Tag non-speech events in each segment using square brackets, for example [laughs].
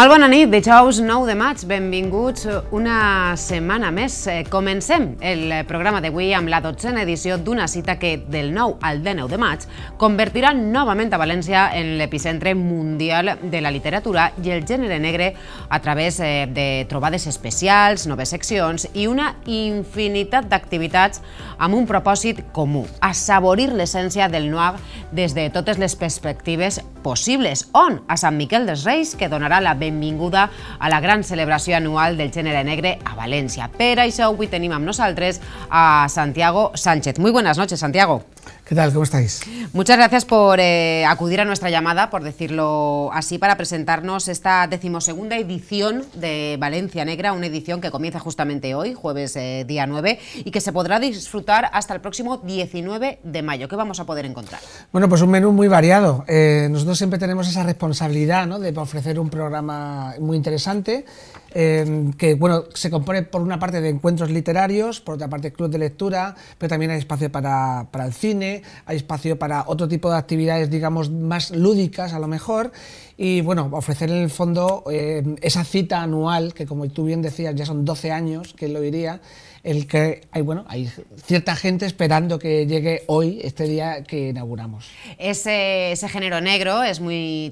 Molt bona nit, dijous 9 de maig, benvinguts una setmana més. Eh, comencem el programa d'avui amb la dotzena edició d'una cita que del 9 al 19 de maig convertirà novament a València en l'epicentre mundial de la literatura i el gènere negre a través eh, de trobades especials, noves seccions i una infinitat d'activitats amb un propòsit comú, assaborir l'essència del noir des de totes les perspectives possibles. On? A Sant Miquel dels Reis, que donarà la benvinguda a la gran celebració anual del gènere negre a València. Per això avui tenim amb nosaltres a Santiago Sánchez. Muy buenas noches, Santiago. ¿Qué tal? ¿Cómo estáis? Muchas gracias por eh, acudir a nuestra llamada, por decirlo así, para presentarnos esta decimosegunda edición de Valencia Negra, una edición que comienza justamente hoy, jueves eh, día 9, y que se podrá disfrutar hasta el próximo 19 de mayo. ¿Qué vamos a poder encontrar? Bueno, pues un menú muy variado. Eh, nosotros siempre tenemos esa responsabilidad de ofrecer un programa muy interesante Em, que bueno, se compone por una parte de encuentros literarios, por otra parte club de lectura, pero también hay espacio para, el cine, hay espacio para otro tipo de actividades, digamos, más lúdicas a lo mejor, y bueno, ofrecer en el fondo em, esa cita anual, que como tú bien decías, ya son 12 años que lo diría, el que hay, bueno, hay cierta gente esperando que llegue hoy, este día que inauguramos. Ese, género negro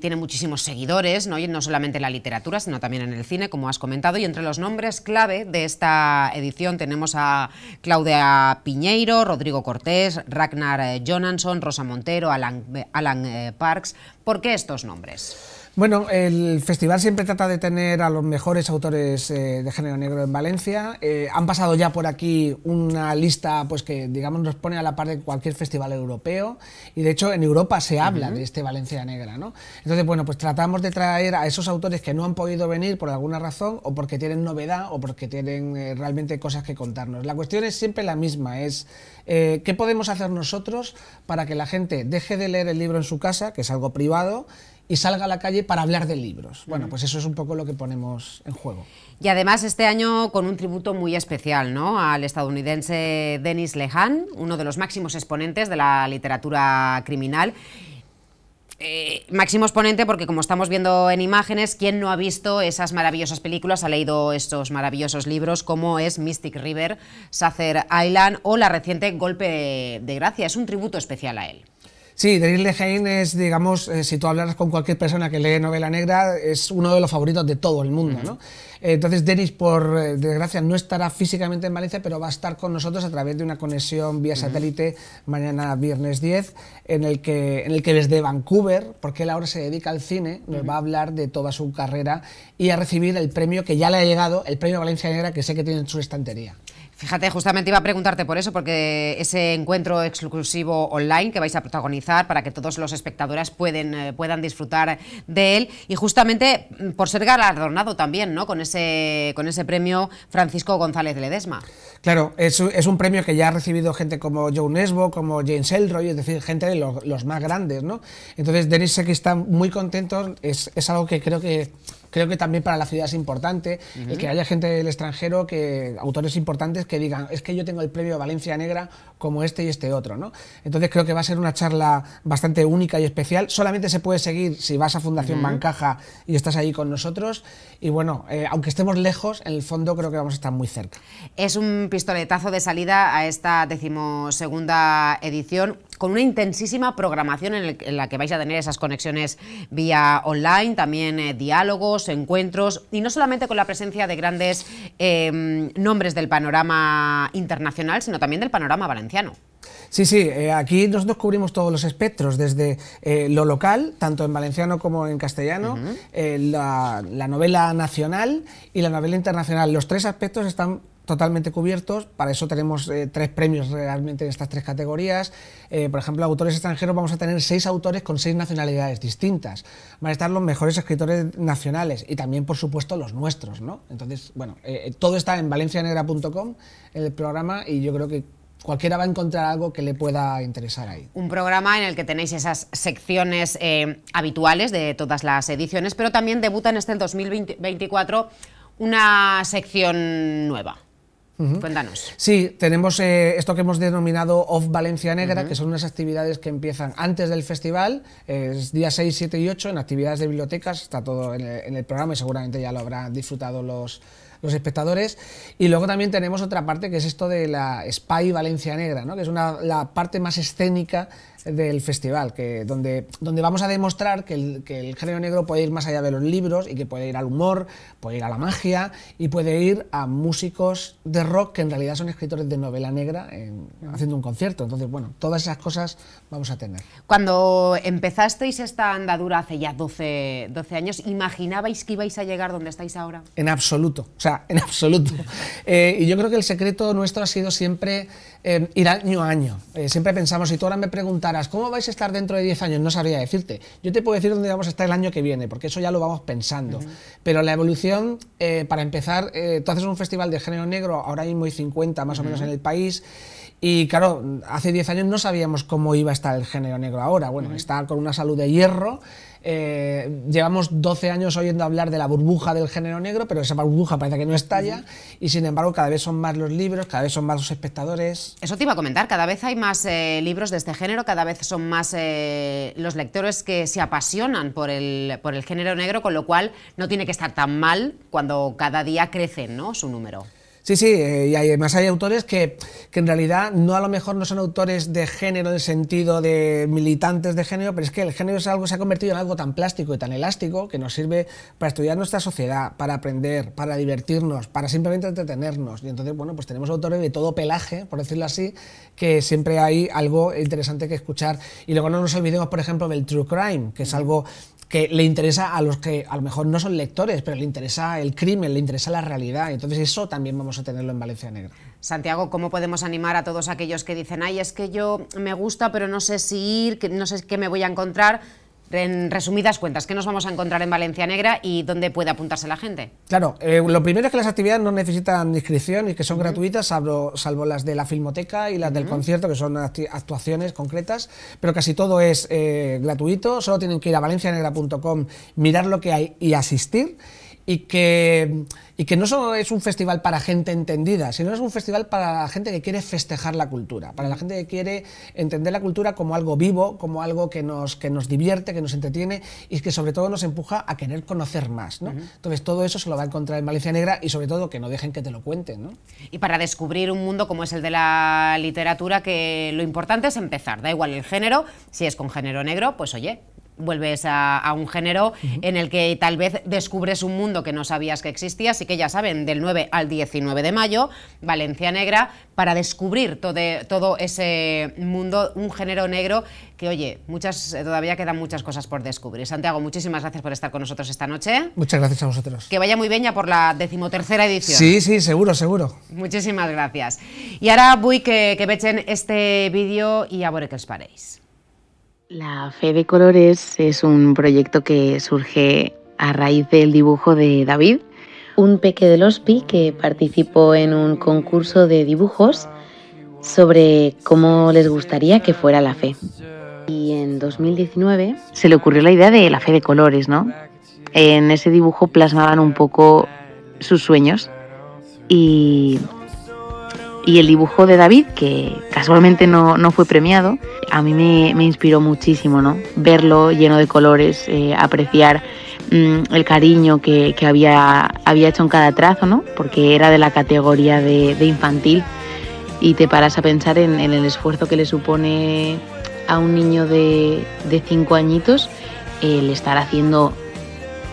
tiene muchísimos seguidores, ¿no? no solamente en la literatura, sino también en el cine, como has comentado, y entre los nombres clave de esta edición tenemos a Claudia Piñeiro, Rodrigo Cortés, Ragnar eh, Jonansson, Rosa Montero, Alan eh, eh, Parks. ¿Por qué estos nombres? Bueno, el festival siempre trata de tener a los mejores autores eh, de género negro en Valencia. Eh, han pasado ya por aquí una lista pues que digamos nos pone a la par de cualquier festival europeo y de hecho en Europa se habla de este Valencia negra, ¿no? Entonces, bueno, pues tratamos de traer a esos autores que no han podido venir por alguna razón o porque tienen novedad o porque tienen eh, realmente cosas que contarnos. La cuestión es siempre la misma, es qué podemos hacer nosotros para que la gente deje de leer el libro en su casa, que es algo privado, y salga a la calle para hablar de libros. Bueno, pues eso es un poco lo que ponemos en juego. Y además este año con un tributo muy especial ¿no? al estadounidense Dennis Lehan, uno de los máximos exponentes de la literatura criminal. Eh, máximo exponente porque como estamos viendo en imágenes, quien no ha visto esas maravillosas películas, ha leído estos maravillosos libros como es Mystic River, Sacer Island o la reciente Golpe de Gracia. Es un tributo especial a él. Sí, Denis Lehane es, digamos, eh, si tú hablas con cualquier persona que lee novela negra, es uno de los favoritos de todo el mundo, eh, Entonces, Denis, por eh, desgracia, no estará físicamente en Valencia, pero va a estar con nosotros a través de una conexión vía satélite mañana viernes 10, en el, que, en el que desde Vancouver, porque él ahora se dedica al cine, nos va a hablar de toda su carrera y a recibir el premio que ya le ha llegado, el premio Valencia Negra, que sé que tiene en su estantería. Fíjate, justamente iba a preguntarte por eso, porque ese encuentro exclusivo online que vais a protagonizar para que todos los espectadores pueden, eh, puedan disfrutar de él y justamente mm, por ser galardonado también ¿no? con, ese, con ese premio Francisco González Ledesma. Claro, es, es, un premio que ya ha recibido gente como Joe Nesbo, como James Elroy, es decir, gente de los, más grandes. ¿no? Entonces, Denis sé que está muy contento, es, es algo que creo que creo que también para la ciudad es importante y que haya gente del extranjero, que autores importantes que digan, es que yo tengo el premio Valencia Negra como este y este otro, ¿no? Entonces creo que va a ser una charla bastante única y especial. Solamente se puede seguir si vas a Fundación Bancaja y estás ahí con nosotros. Y bueno, eh, aunque estemos lejos, en el fondo creo que vamos a estar muy cerca. Es un pistoletazo de salida a esta decimosegunda edición con una intensísima programación en, la que vais a tener esas conexiones vía online, también eh, diálogos, encuentros, y no solamente con la presencia de grandes em, nombres del panorama internacional, sino también del panorama valenciano. Sí, sí, eh, aquí nosotros cubrimos todos los espectros, desde eh, lo local, tanto en valenciano como en castellano, la, novela nacional y la novela internacional. Los tres aspectos están totalmente cubiertos. Para eso tenemos eh, tres premios realmente en estas tres categorías. Eh, por ejemplo, autores extranjeros vamos a tener seis autores con seis nacionalidades distintas. Van a estar los mejores escritores nacionales y también, por supuesto, los nuestros, ¿no? Entonces, bueno, eh, todo está en valencianegra.com, el programa, y yo creo que cualquiera va a encontrar algo que le pueda interesar ahí. Un programa en el que tenéis esas secciones habituales de todas las ediciones, pero también debuta en este 2024 una sección nueva. Cuéntanos. Sí, tenemos eh, esto que hemos denominado Off Valencia Negra, que son unas actividades que empiezan antes del festival, es día 6, 7 y 8, en actividades de bibliotecas, está todo en el, programa y seguramente ya lo habrán disfrutado los, los espectadores. Y luego también tenemos otra parte que es esto de la Spy Valencia Negra, que es una, la parte más escénica del festival, que, donde, donde vamos a demostrar que el, género negro puede ir más allá de los libros y que puede ir al humor, puede ir a la magia y puede ir a músicos de rock que en realidad son escritores de novela negra haciendo un concierto. Entonces, bueno, todas esas cosas vamos a tener. Cuando empezasteis esta andadura hace ya 12, 12 años, ¿imaginabais que ibais a llegar donde estáis ahora? En absoluto, o sea, en absoluto. [laughs] Eh, y yo creo que el secreto nuestro ha sido siempre eh, ir año a año. Eh, siempre pensamos, si tú ahora me preguntaras, ¿cómo vais a estar dentro de 10 años? No sabría decirte. Yo te puedo decir dónde vamos a estar el año que viene, porque eso ya lo vamos pensando. Pero la evolución, eh, para empezar, eh, tú haces un festival de género negro, ahora hay hay 50 más o menos en el país. Y claro, hace 10 años no sabíamos cómo iba a estar el género negro ahora. Bueno, está con una salud de hierro. Eh, llevamos 12 años oyendo hablar de la burbuja del género negro, pero esa burbuja parece que no estalla. Y sin embargo, cada vez son más los libros, cada vez son más los espectadores. Eso te iba a comentar. Cada vez hay más eh, libros de este género, cada vez son más eh, los lectores que se apasionan por el, género negro, con lo cual no tiene que estar tan mal cuando cada día crece ¿no? su número. Sí, sí, eh, y además hay autores que, en realidad no a lo mejor no son autores de género de sentido de militantes de género, pero es que el género es algo se ha convertido en algo tan plástico y tan elástico que nos sirve para estudiar nuestra sociedad, para aprender, para divertirnos, para simplemente entretenernos. Y entonces, bueno, pues tenemos autores de todo pelaje, por decirlo así, que siempre hay algo interesante que escuchar. Y luego no nos olvidemos, por ejemplo, del true crime, que es algo que le interesa a los que a lo mejor no son lectores, pero le interesa el crimen, le interesa la realidad. Entonces eso también vamos a tenerlo en Valencia Negra. Santiago, ¿cómo podemos animar a todos aquellos que dicen, ay, es que yo me gusta, pero no sé si ir, no sé qué me voy a encontrar? En resumidas cuentas, ¿qué nos vamos a encontrar en Valencia Negra y dónde puede apuntarse la gente? Claro, eh, lo primero es que las actividades no necesitan inscripción y que son gratuitas, salvo, las de la filmoteca y las del concierto, que son actuaciones concretas, pero casi todo es eh, gratuito, solo tienen que ir a valencianegra.com, mirar lo que hay y asistir y que, que no solo es un festival para gente entendida, sino es un festival para la gente que quiere festejar la cultura, para la gente que quiere entender la cultura como algo vivo, como algo que nos, que nos divierte, que nos entretiene y que sobre todo nos empuja a querer conocer más. Entonces todo eso se lo va a encontrar en Malicia Negra y sobre todo que no dejen que te lo cuenten. Y para descubrir un mundo como es el de la literatura, que lo importante es empezar, da igual el género, si es con género negro, pues oye, vuelves a, un género en el que tal vez descubres un mundo que no sabías que existía, así que ya saben, del 9 al 19 de mayo, Valencia Negra, para descubrir todo, todo ese mundo, un género negro que, oye, muchas, eh, todavía quedan muchas cosas por descubrir. Santiago, muchísimas gracias por estar con nosotros esta noche. Muchas gracias a vosotros. Que vaya muy bien ya por la decimotercera edición. Sí, sí, seguro, seguro. Muchísimas gracias. Y ahora voy que, que vechen este vídeo y a ver que os paréis. La Fe de Colores es un proyecto que surge a raíz del dibujo de David, un peque del Ospi que participó en un concurso de dibujos sobre cómo les gustaría que fuera la fe. Y en 2019 se le ocurrió la idea de la fe de colores, ¿no? En ese dibujo plasmaban un poco sus sueños y y el dibujo de David, que casualmente no, fue premiado, a mí me, inspiró muchísimo, ¿no? Verlo lleno de colores, eh, apreciar mm, el cariño que, había, había hecho en cada trazo, ¿no? Porque era de la categoría de, infantil y te paras a pensar en, el esfuerzo que le supone a un niño de, de cinco añitos el estar haciendo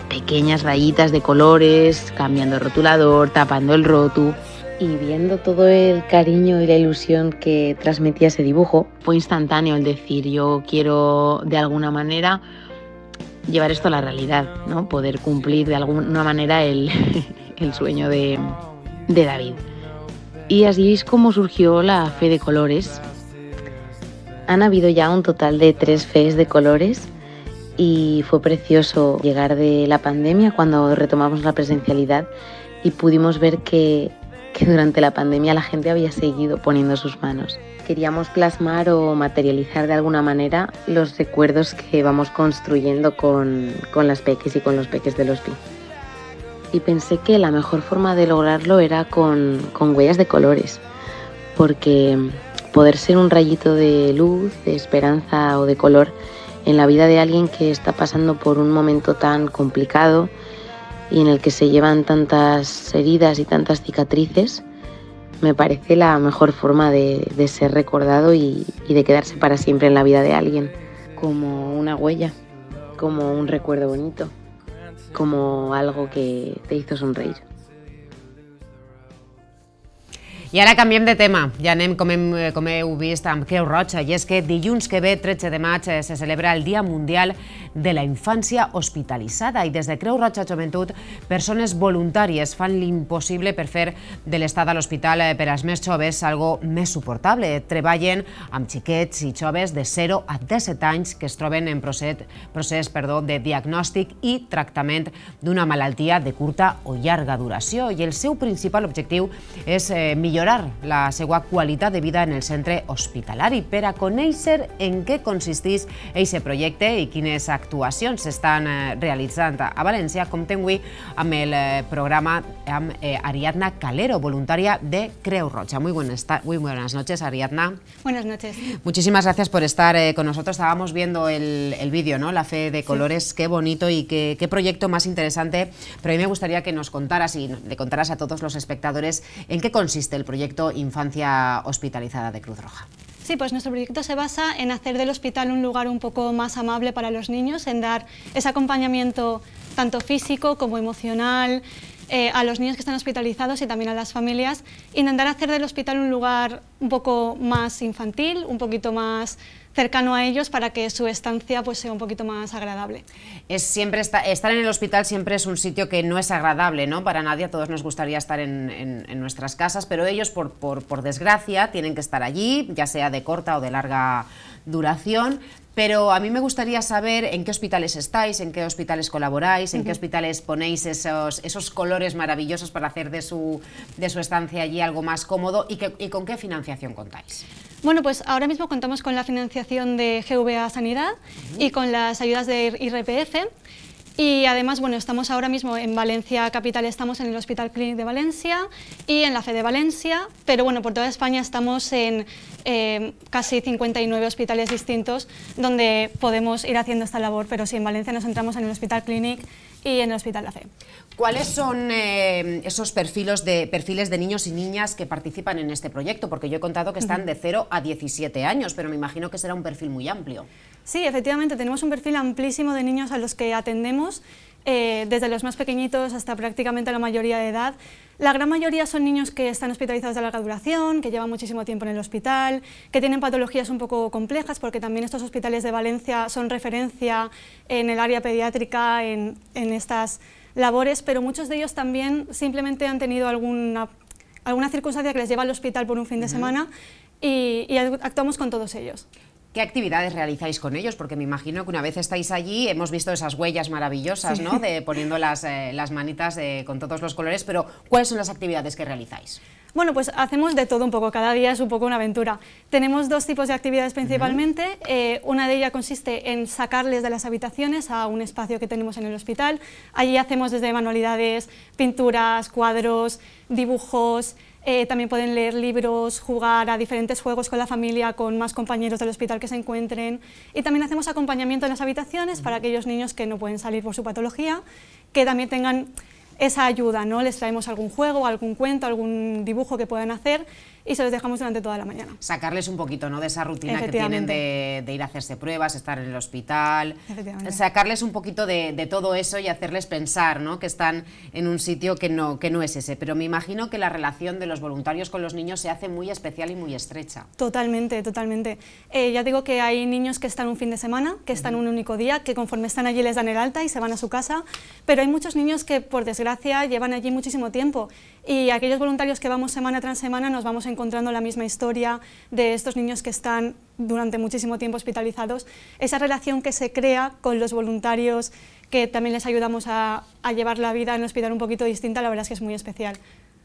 pequeñas rayitas de colores, cambiando el rotulador, tapando el rotu y viendo todo el cariño y la ilusión que transmitía ese dibujo, fue instantáneo el decir yo quiero de alguna manera llevar esto a la realidad, ¿no? poder cumplir de alguna manera el, [laughs] sueño de, de David. Y así es como surgió la fe de colores. Han habido ya un total de tres fes de colores y fue precioso llegar de la pandemia cuando retomamos la presencialidad y pudimos ver que que durante la pandemia la gente había seguido poniendo sus manos. Queríamos plasmar o materializar de alguna manera los recuerdos que vamos construyendo con, las peques y con los peques de los pi. Y pensé que la mejor forma de lograrlo era con, con huellas de colores, porque poder ser un rayito de luz, de esperanza o de color en la vida de alguien que está pasando por un momento tan complicado, y en el que se llevan tantas heridas y tantas cicatrices, me parece la mejor forma de, ser recordado y de quedarse para siempre en la vida de alguien, como una huella, como un recuerdo bonito, como algo que te hizo sonreír. I ara canviem de tema. Ja anem, com, hem, eh, com heu vist, amb Creu Roja. I és que dilluns que ve, 13 de maig, eh, se celebra el Dia Mundial de la Infància Hospitalitzada. I des de Creu Roja Joventut, persones voluntàries fan l'impossible per fer de l'estat a l'hospital eh, per als més joves algo més suportable. Treballen amb xiquets i joves de 0 a 17 anys que es troben en procés, procés perdó, de diagnòstic i tractament d'una malaltia de curta o llarga duració. I el seu principal objectiu és millorar la segua cualidad de vida en el centre hospitalari. Pero con conèixer en qué consistís aquest projecte i quines actuacions s'estan eh, realitzant a València, a avui amb el eh, programa eh, Ariadna Calero, voluntaria de Creu Roja. Muy buenas, muy buenas noches, Ariadna. Buenas noches. Muchísimas gracias por estar con nosotros. Estábamos viendo el, vídeo, ¿no? La fe de colores, qué bonito y qué, qué proyecto más interesante. Pero a mí me gustaría que nos contaras y le contaras a todos los espectadores en qué consiste el proyecto Infancia Hospitalizada de Cruz Roja. Sí, pues nuestro proyecto se basa en hacer del hospital un lugar un poco más amable para los niños, en dar ese acompañamiento tanto físico como emocional, eh, a los niños que están hospitalizados y también a las familias, intentar hacer del hospital un lugar un poco más infantil, un poquito más cercano a ellos para que su estancia pues, sea un poquito más agradable. Es siempre estar en el hospital siempre es un sitio que no es agradable ¿no? para nadie, a todos nos gustaría estar en, nuestras casas, pero ellos por, por desgracia tienen que estar allí, ya sea de corta o de larga duración, pero a mí me gustaría saber en qué hospitales estáis, en qué hospitales colaboráis, en qué hospitales ponéis esos, esos colores maravillosos para hacer de su, estancia allí algo más cómodo y, con qué financiación contáis. Bueno, pues ahora mismo contamos con la financiación de GVA Sanidad y con las ayudas de IRPF. Y además, bueno, estamos ahora mismo en Valencia Capital, estamos en el Hospital Clinic de Valencia y en la Fe de Valencia, pero bueno, por toda España estamos en em, casi 59 hospitales distintos donde podemos ir haciendo esta labor, pero si en Valencia nos entramos en el Hospital Clinic y en el Hospital La Fe. ¿Cuáles son eh, esos perfiles de, perfiles de niños y niñas que participan en este proyecto? Porque yo he contado que están de 0 a 17 años, pero me imagino que será un perfil muy amplio. Sí, efectivamente, tenemos un perfil amplísimo de niños a los que atendemos eh, desde los más pequeñitos hasta prácticamente la mayoría de edad. La gran mayoría son niños que están hospitalizados de larga duración, que llevan muchísimo tiempo en el hospital, que tienen patologías un poco complejas, porque también estos hospitales de Valencia son referencia en el área pediátrica, en, estas labores, pero muchos de ellos también simplemente han tenido alguna, alguna circunstancia que les lleva al hospital por un fin de semana y, y actuamos con todos ellos. ¿Qué actividades realizáis con ellos? Porque me imagino que una vez estáis allí hemos visto esas huellas maravillosas, ¿no? De poniendo las, eh, manitas eh, con todos los colores, pero ¿cuáles son las actividades que realizáis? Bueno, pues hacemos de todo un poco, cada día es un poco una aventura. Tenemos dos tipos de actividades principalmente, eh, una de ellas consiste en sacarles de las habitaciones a un espacio que tenemos en el hospital, allí hacemos desde manualidades, pinturas, cuadros, dibujos, eh, también pueden leer libros, jugar a diferentes juegos con la familia, con más compañeros del hospital que se encuentren. Y también hacemos acompañamiento en las habitaciones para aquellos niños que no pueden salir por su patología, que también tengan esa ayuda, ¿no? Les traemos algún juego, algún cuento, algún dibujo que puedan hacer y se los dejamos durante toda la mañana. Sacarles un poquito ¿no? de esa rutina que tienen de, ir a hacerse pruebas, estar en el hospital, sacarles un poquito de, todo eso y hacerles pensar ¿no? que están en un sitio que no, que no es ese. Pero me imagino que la relación de los voluntarios con los niños se hace muy especial y muy estrecha. Totalmente, totalmente. Eh, ya digo que hay niños que están un fin de semana, que están un único día, que conforme están allí les dan el alta y se van a su casa, pero hay muchos niños que por desgracia llevan allí muchísimo tiempo y aquellos voluntarios que vamos semana tras semana nos vamos encontrando la misma historia de estos niños que están durante muchísimo tiempo hospitalizados, esa relación que se crea con los voluntarios que también les ayudamos a, llevar la vida en un hospital un poquito distinta, la verdad es que es muy especial.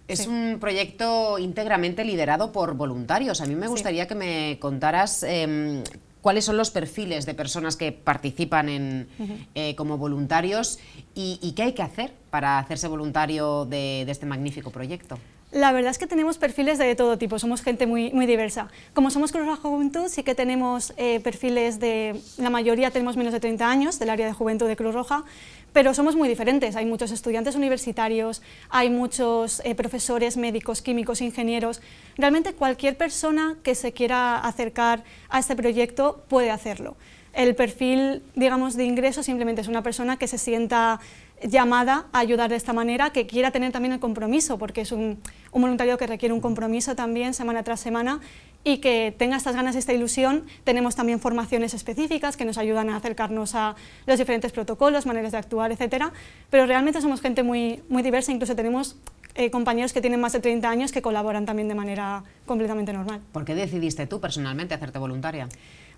Es un proyecto íntegramente liderado por voluntarios. A mí me gustaría que me contaras em, cuáles son los perfiles de personas que participan en, eh, como voluntarios y, qué hay que hacer para hacerse voluntario de, este magnífico proyecto. La verdad es que tenemos perfiles de todo tipo, somos gente muy, diversa. Como somos Cruz Roja Juventud, sí que tenemos eh, perfiles de, la mayoría tenemos menos de 30 años, del área de juventud de Cruz Roja, pero somos muy diferentes. Hay muchos estudiantes universitarios, hay muchos eh, profesores, médicos, químicos, ingenieros. Realmente cualquier persona que se quiera acercar a este proyecto puede hacerlo. El perfil, digamos, de ingreso simplemente es una persona que se sienta llamada a ayudar de esta manera, que quiera tener también el compromiso, porque es un, voluntario que requiere un compromiso también semana tras semana y que tenga estas ganas, esta ilusión. Tenemos también formaciones específicas que nos ayudan a acercarnos a los diferentes protocolos, maneras de actuar, etcétera. Pero realmente somos gente muy, muy diversa, incluso tenemos eh, compañeros que tienen más de 30 años que colaboran también de manera completamente normal. ¿Por qué decidiste tú personalmente hacerte voluntaria?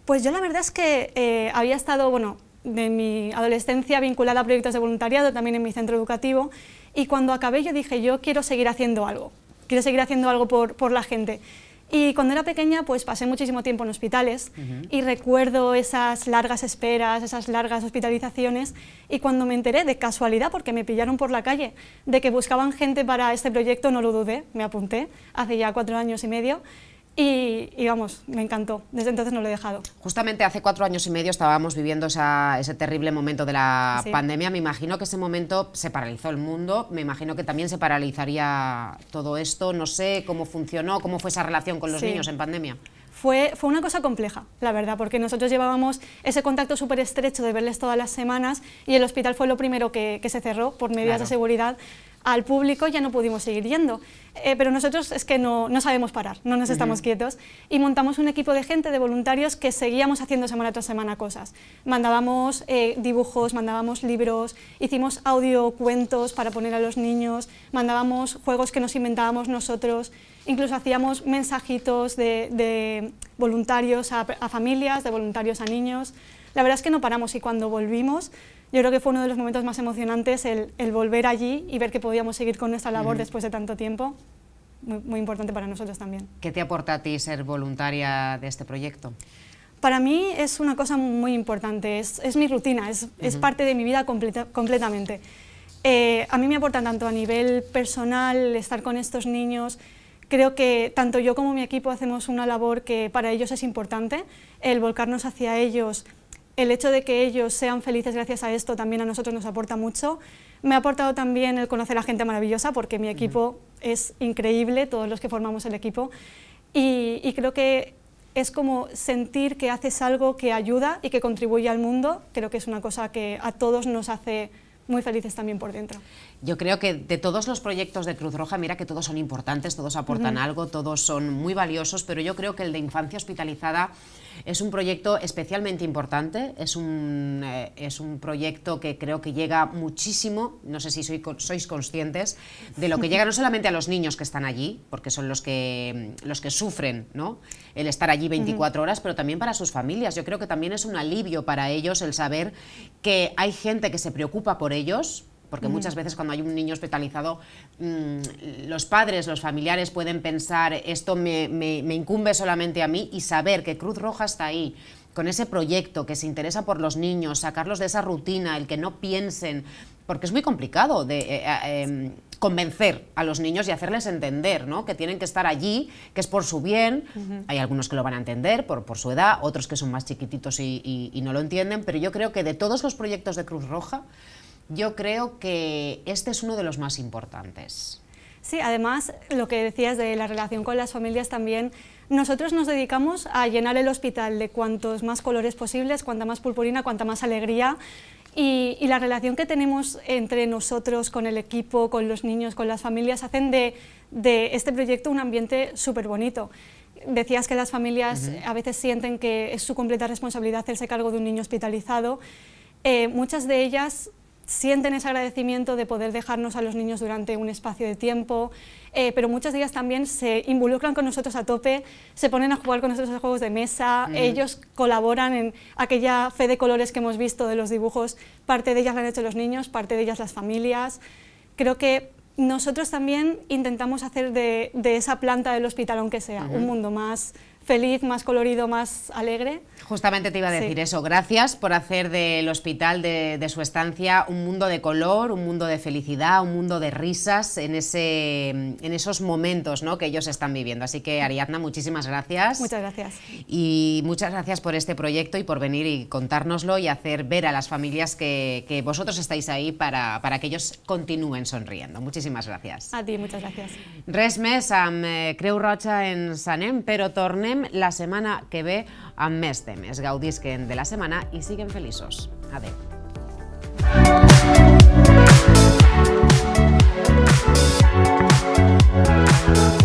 Pues yo la verdad es que eh, había estado, bueno, de mi adolescencia vinculada a proyectos de voluntariado, también en mi centro educativo, y cuando acabé yo dije, yo quiero seguir haciendo algo, quiero seguir haciendo algo por, la gente. Y cuando era pequeña, pues pasé muchísimo tiempo en hospitales y recuerdo esas largas esperas, esas largas hospitalizaciones. Y cuando me enteré, de casualidad, porque me pillaron por la calle, de que buscaban gente para este proyecto, no lo dudé, me apunté hace ya cuatro años y medio. Y, vamos, me encantó. Desde entonces no lo he dejado. Justamente hace cuatro años y medio estábamos viviendo ese terrible momento de la pandemia. Me imagino que ese momento se paralizó el mundo. Me imagino que también se paralizaría todo esto. No sé cómo funcionó, cómo fue esa relación con los niños en pandemia. Fue, fue, una cosa compleja, la verdad, porque nosotros llevábamos ese contacto súper estrecho de verles todas las semanas y el hospital fue lo primero que, se cerró por medidas de seguridad, al público ya no pudimos seguir yendo. Eh, pero nosotros es que no, no sabemos parar, no nos estamos quietos. Y montamos un equipo de gente, de voluntarios, que seguíamos haciendo semana tras semana cosas. Mandábamos eh, dibujos, mandábamos libros, hicimos audio cuentos para poner a los niños, mandábamos juegos que nos inventábamos nosotros, incluso hacíamos mensajitos de, voluntarios a, a familias, de voluntarios a niños. La verdad es que no paramos y cuando volvimos yo creo que fue uno de los momentos más emocionantes el, volver allí y ver que podíamos seguir con nuestra labor después de tanto tiempo. Muy, importante para nosotros también. ¿Qué te aporta a ti ser voluntaria de este proyecto? Para mí es una cosa muy importante, es, mi rutina, es, parte de mi vida completamente. Eh, a mí me aporta tanto a nivel personal estar con estos niños, creo que tanto yo como mi equipo hacemos una labor que para ellos es importante, el volcarnos hacia ellos el hecho de que ellos sean felices gracias a esto también a nosotros nos aporta mucho. Me ha aportado también el conocer a gente maravillosa porque mi equipo es increíble, todos los que formamos el equipo. Y, y, creo que es como sentir que haces algo que ayuda y que contribuye al mundo. Creo que es una cosa que a todos nos hace muy felices también por dentro. Yo creo que de todos los proyectos de Cruz Roja, mira que todos son importantes, todos aportan algo, todos son muy valiosos, pero yo creo que el de infancia hospitalizada es un proyecto especialmente importante, es un, eh, es un proyecto que creo que llega muchísimo, no sé si soy, sois conscientes, de lo que llega [laughs] no solamente a los niños que están allí, porque son los que, los que sufren ¿no? el estar allí 24 horas, pero también para sus familias. Yo creo que también es un alivio para ellos el saber que hay gente que se preocupa por ellos, porque muchas veces cuando hay un niño hospitalizado, mm, los padres, los familiares pueden pensar, esto me, incumbe solamente a mí y saber que Cruz Roja está ahí con ese proyecto, que se interesa por los niños, sacarlos de esa rutina, el que no piensen, porque es muy complicado de eh, eh, em, convencer a los niños y hacerles entender ¿no? que tienen que estar allí, que es por su bien. Hay algunos que lo van a entender por, por su edad, otros que son más chiquititos y no lo entienden, pero yo creo que de todos los proyectos de Cruz Roja, yo creo que este es uno de los más importantes. Sí, además, lo que decías de la relación con las familias también, nosotros nos dedicamos a llenar el hospital de cuantos más colores posibles, cuanta más purpurina, cuanta más alegría. Y, la relación que tenemos entre nosotros, con el equipo, con los niños, con las familias, hacen de, este proyecto un ambiente súper bonito. Decías que las familias a veces sienten que es su completa responsabilidad hacerse cargo de un niño hospitalizado. Eh, muchas de ellas sienten ese agradecimiento de poder dejarnos a los niños durante un espacio de tiempo, eh, pero muchas de ellas también se involucran con nosotros a tope, se ponen a jugar con nosotros a juegos de mesa, mm. ellos colaboran en aquella fe de colores que hemos visto de los dibujos, parte de ellas la han hecho los niños, parte de ellas las familias. Creo que nosotros también intentamos hacer de, esa planta del hospital, aunque sea, un mundo más feliz, más colorido, más alegre. Justamente te iba a decir eso. Gracias por hacer del hospital, de, su estancia, un mundo de color, un mundo de felicidad, un mundo de risas en, ese, en esos momentos ¿no? que ellos están viviendo. Así que, Ariadna, muchísimas gracias. Muchas gracias. Y muchas gracias por este proyecto y por venir y contárnoslo y hacer ver a las familias que, vosotros estáis ahí para, que ellos continúen sonriendo. Muchísimas gracias. A ti, muchas gracias. resmes Sam, eh, Creu Rocha en Sanem, Pero Torne. tornem la setmana que ve amb més temes. Gaudisquen de la setmana i siguen feliços. Adéu. Thank you.